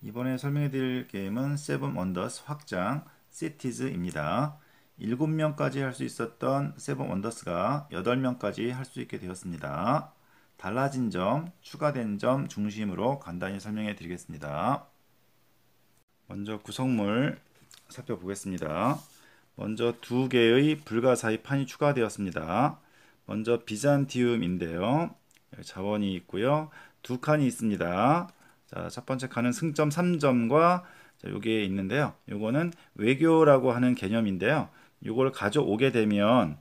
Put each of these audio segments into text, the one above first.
이번에 설명해 드릴 게임은 세븐 원더스 확장 시티즈입니다. 7명까지 할 수 있었던 세븐 원더스가 8명까지 할 수 있게 되었습니다. 달라진 점, 추가된 점 중심으로 간단히 설명해 드리겠습니다. 먼저 구성물 살펴보겠습니다. 먼저 두 개의 불가사의 판이 추가되었습니다. 먼저 비잔티움인데요. 자원이 있고요. 두 칸이 있습니다. 자, 첫 번째 칸은 승점 3점과 자, 기에 있는데요. 요거는 외교라고 하는 개념인데요. 요걸 가져오게 되면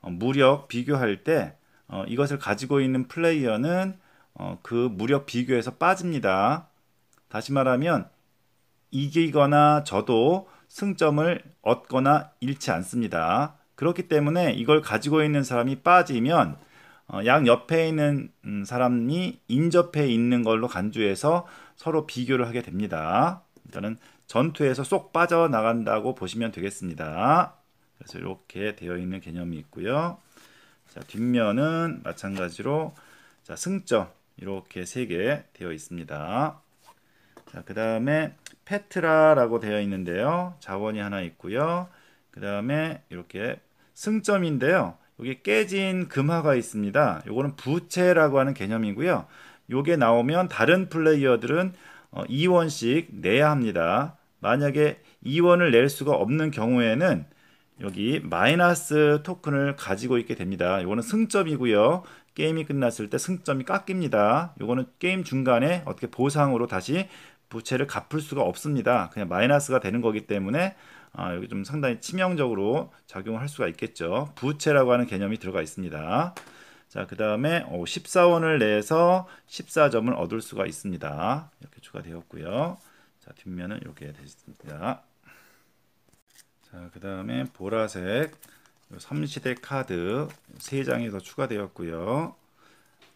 어, 무력 비교할 때 어, 이것을 가지고 있는 플레이어는 어, 그 무력 비교에서 빠집니다. 다시 말하면 이기거나 저도 승점을 얻거나 잃지 않습니다. 그렇기 때문에 이걸 가지고 있는 사람이 빠지면 어, 양 옆에 있는 음, 사람이 인접해 있는 걸로 간주해서 서로 비교를 하게 됩니다. 일단은 전투에서 쏙 빠져나간다고 보시면 되겠습니다. 그래서 이렇게 되어 있는 개념이 있고요. 자, 뒷면은 마찬가지로 자, 승점 이렇게 세 개 되어 있습니다. 자, 그 다음에 페트라라고 되어 있는데요. 자원이 하나 있고요. 그 다음에 이렇게 승점인데요. 여기 깨진 금화가 있습니다. 요거는 부채라고 하는 개념이고요. 요게 나오면 다른 플레이어들은 2원씩 어, 내야 합니다. 만약에 2원을 낼 수가 없는 경우에는 여기 마이너스 토큰을 가지고 있게 됩니다. 요거는 승점이고요. 게임이 끝났을 때 승점이 깎입니다. 요거는 게임 중간에 어떻게 보상으로 다시 부채를 갚을 수가 없습니다. 그냥 마이너스가 되는 거기 때문에 아, 여기 좀 상당히 치명적으로 작용할 수가 있겠죠. 부채라고 하는 개념이 들어가 있습니다. 자, 그 다음에 14원을 어, 내서 14점을 얻을 수가 있습니다. 이렇게 추가되었고요. 자, 뒷면은 이렇게 되겠습니다. 자, 그 다음에 보라색 3시대 카드 3장이 더 추가되었고요.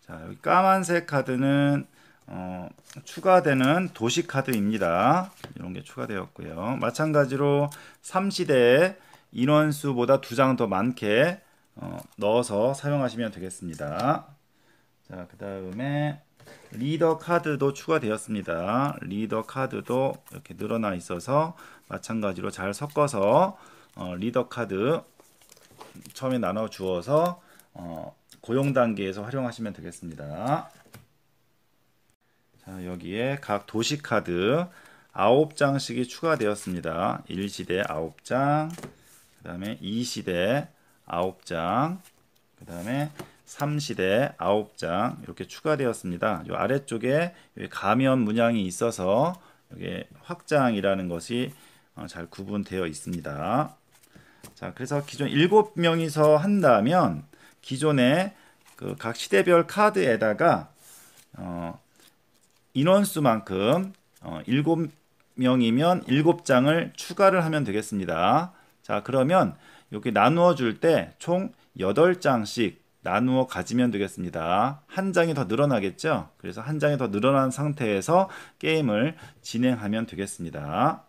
자, 여기 까만색 카드는 어, 추가되는 도시카드입니다. 이런 게 추가되었고요. 마찬가지로 3시대 인원수보다 두 장 더 많게 어, 넣어서 사용하시면 되겠습니다. 자, 그 다음에 리더 카드도 추가되었습니다. 리더 카드도 이렇게 늘어나 있어서 마찬가지로 잘 섞어서 어, 리더 카드 처음에 나눠 주어서 어, 고용 단계에서 활용하시면 되겠습니다. 여기에 각 도시 카드 9장씩이 추가되었습니다. 1시대 9장, 그 다음에 2시대 9장, 그 다음에 3시대 9장 이렇게 추가되었습니다. 이 아래쪽에 가면 문양이 있어서 여기 확장이라는 것이 어, 잘 구분되어 있습니다. 자, 그래서 기존 7명이서 한다면 기존에그 각 시대별 카드에다가 어, 인원수만큼 어, 7명이면 7장을 추가를 하면 되겠습니다. 자, 그러면 이렇게 나누어 줄 때 총 8장씩 나누어 가지면 되겠습니다. 한 장이 더 늘어나겠죠? 그래서 한 장이 더 늘어난 상태에서 게임을 진행하면 되겠습니다.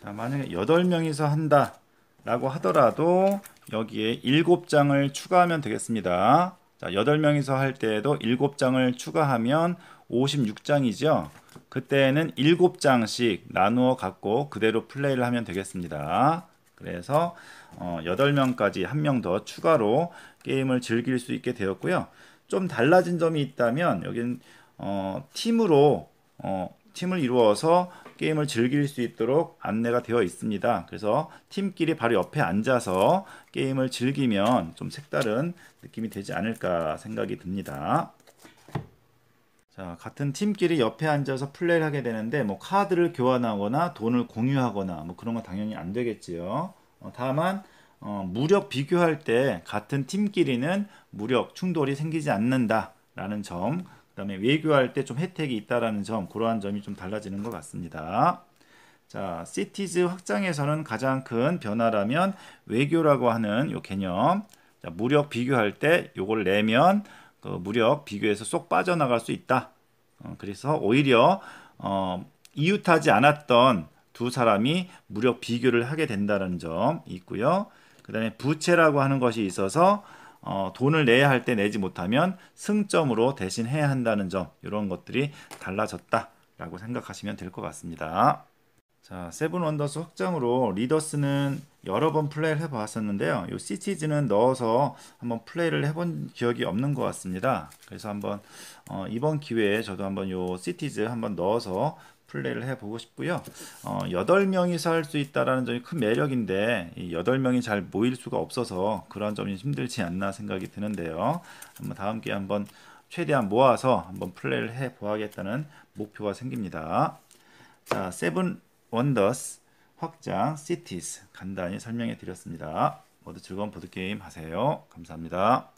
자, 만약에 8명이서 한다 라고 하더라도 여기에 7장을 추가하면 되겠습니다. 자, 8명이서 할 때에도 7장을 추가하면 56장이죠. 그때는 7장씩 나누어 갖고 그대로 플레이를 하면 되겠습니다. 그래서 어, 8명까지 한 명 더 추가로 게임을 즐길 수 있게 되었고요. 좀 달라진 점이 있다면 여기는 어, 팀으로 어, 팀을 이루어서 게임을 즐길 수 있도록 안내가 되어 있습니다. 그래서 팀끼리 바로 옆에 앉아서 게임을 즐기면 좀 색다른 느낌이 되지 않을까 생각이 듭니다. 자, 같은 팀끼리 옆에 앉아서 플레이를 하게 되는데 뭐 카드를 교환하거나 돈을 공유하거나 뭐 그런 건 당연히 안 되겠지요. 어, 다만 어, 무력 비교할 때 같은 팀끼리는 무력 충돌이 생기지 않는다라는 점 그다음에 외교할 때 좀 혜택이 있다라는 점 그러한 점이 좀 달라지는 것 같습니다. 자, 시티즈 확장에서는 가장 큰 변화라면 외교라고 하는 요 개념. 자, 무력 비교할 때 요걸 내면 그 무력 비교에서 쏙 빠져나갈 수 있다. 어, 그래서 오히려 어, 이웃하지 않았던 두 사람이 무력 비교를 하게 된다는 점 있고요. 그다음에 부채라고 하는 것이 있어서 어, 돈을 내야 할 때 내지 못하면 승점으로 대신해야 한다는 점 이런 것들이 달라졌다라고 생각하시면 될 것 같습니다. 자, 세븐 원더스 확장으로 리더스는 여러 번 플레이를 해봤었는데요. 요 시티즈는 넣어서 한번 플레이를 해본 기억이 없는 것 같습니다. 그래서 한번 어, 이번 기회에 저도 한번 요 시티즈 한번 넣어서 플레이를 해보고 싶고요. 어, 8명이서 할 수 있다라는 점이 큰 매력인데 이 8명이 잘 모일 수가 없어서 그런 점이 힘들지 않나 생각이 드는데요. 한번 다음 기회에 한번 최대한 모아서 한번 플레이를 해보겠다는 아 목표가 생깁니다. 자, 세븐 원더스 확장 시티스 간단히 설명해 드렸습니다. 모두 즐거운 보드게임 하세요. 감사합니다.